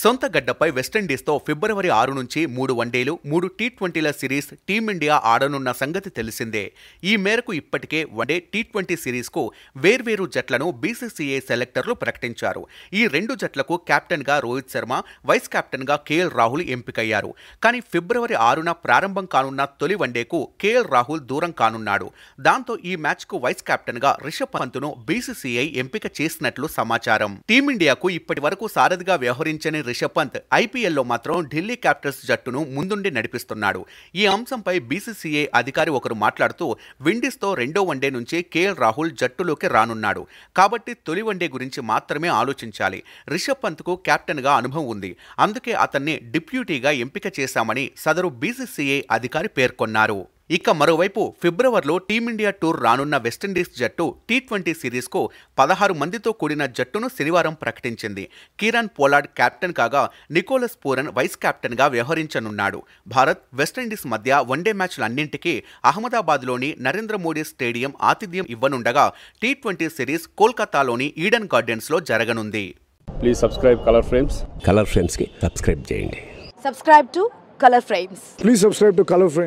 సొంత గడ్డపై వెస్టిండీస్తో ఫిబ్రవరి ఆరు నుంచి మూడు వన్డేలు మూడు టీ ట్వంటీల సిరీస్ టీమిండియా ఆడనున్న సంగతి తెలిసిందే ఈ మేరకు ఇప్పటికే వన్డే టీ ట్వంటీ సిరీస్కు వేర్వేరు జట్లను బీసీసీఐ సెలెక్టర్లు ప్రకటించారు ఈ రెండు జట్లకు కెప్టెన్గా రోహిత్ శర్మ వైస్ కెప్టెన్గా కేఎల్ రాహుల్ ఎంపికయ్యారు కానీ ఫిబ్రవరి ఆరున ప్రారంభం కానున్న తొలి వన్డేకు కేఎల్ రాహుల్ దూరం కానున్నాడు దాంతో ఈ మ్యాచ్కు వైస్ కెప్టెన్గా రిషబ్ పంత్ను బీసీసీఐ ఎంపిక చేసినట్లు సమాచారం టీమిండియాకు ఇప్పటి వరకు సారథిగా వ్యవహరించని రిషబ్ పంత్ ఐపీఎల్లో మాత్రం ఢిల్లీ క్యాపిటల్స్ జట్టును ముందుండి నడిపిస్తున్నాడు ఈ అంశంపై బీసీసీఐ అధికారి ఒకరు మాట్లాడుతూ విండీస్తో రెండో వన్డే నుంచి కేఎల్ రాహుల్ జట్టులోకి రానున్నాడు కాబట్టి తొలి వన్డే గురించి మాత్రమే ఆలోచించాలి రిషబ్ పంత్కు కెప్టెన్గా అనుభవం ఉంది అందుకే అతన్ని డిప్యూటీగా ఎంపిక చేశామని సదరు బీసీసీఐ అధికారి పేర్కొన్నారు ఇక మరోవైపు ఫిబ్రవరిలో టీమిండియా టూర్ రానున్న వెస్టిండీస్ జట్టు టీ ట్వంటీ సిరీస్కు పదహారు మందితో కూడిన జట్టును శనివారం ప్రకటించింది కిరణ్ పోలార్డ్ కెప్టెన్ కాగా నికోలస్ పూరన్ వైస్ కెప్టెన్గా వ్యవహరించనున్నాడు భారత్ వెస్టిండీస్ మధ్య వన్డే మ్యాచ్లన్నింటికీ అహ్మదాబాద్లోని నరేంద్ర మోడీ స్టేడియం ఆతిథ్యం ఇవ్వనుండగా టీ ట్వంటీ సిరీస్ కోల్కతాలోని ఈడెన్ గార్డెన్స్లో జరగనుంది please subscribe Colour Frames Colour ఫ్రేమ్స్కి సబ్స్క్రైబ్ చేయండి subscribe to Colour Frames please subscribe to Colour frames